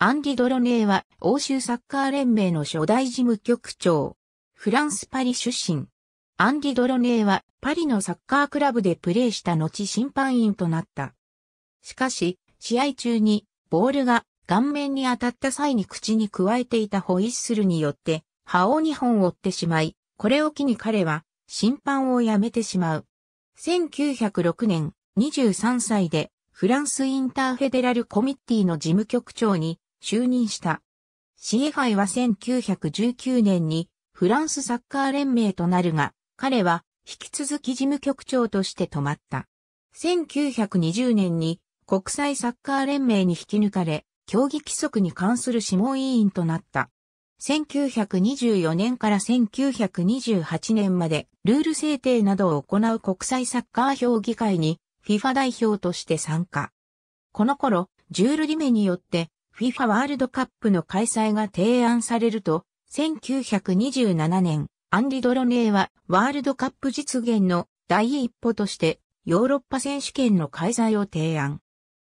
アンディ・ドロネーは欧州サッカー連盟の初代事務局長。フランス・パリ出身。アンディ・ドロネーはパリのサッカークラブでプレーした後審判員となった。しかし、試合中にボールが顔面に当たった際に口に加えていたホイッスルによって歯を2本折ってしまい、これを機に彼は審判を辞めてしまう。1906年23歳でフランスインターフェデラルコミッティの事務局長に就任した。シエハイは1919年にフランスサッカー連盟となるが、彼は引き続き事務局長として止まった。1920年に国際サッカー連盟に引き抜かれ、競技規則に関する諮問委員となった。1924年から1928年までルール制定などを行う国際サッカー評議会に FIFA 代表として参加。この頃、ジュール・リメによって FIFA ワールドカップの開催が提案されると、1927年、アンリ・ドロネーはワールドカップ実現の第一歩としてヨーロッパ選手権の開催を提案。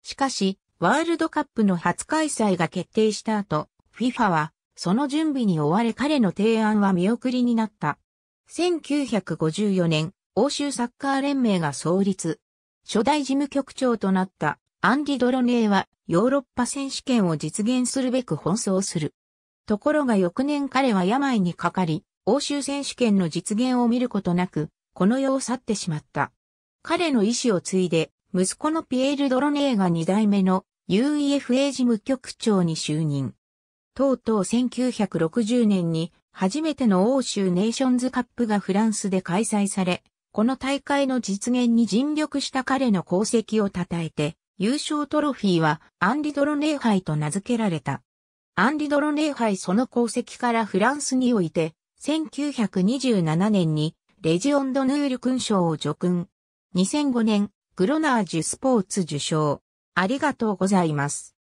しかし、ワールドカップの初開催が決定した後、FIFA はその準備に追われ彼の提案は見送りになった。1954年、欧州サッカー連盟が創立。初代事務局長となったアンディ・ドロネーはヨーロッパ選手権を実現するべく奔走する。ところが翌年彼は病にかかり、欧州選手権の実現を見ることなく、この世を去ってしまった。彼の意志を継いで、息子のピエール・ドロネーが2代目の UEFA 事務局長に就任。とうとう1960年に初めての欧州ネーションズカップがフランスで開催され、この大会の実現に尽力した彼の功績を称えて、優勝トロフィーはアンリ・ドロネー杯と名付けられた。アンリ・ドロネー杯その功績からフランスにおいて、1927年にレジオンド・ヌール勲章を除勲。2005年、グロナージュスポーツ受賞。ありがとうございます。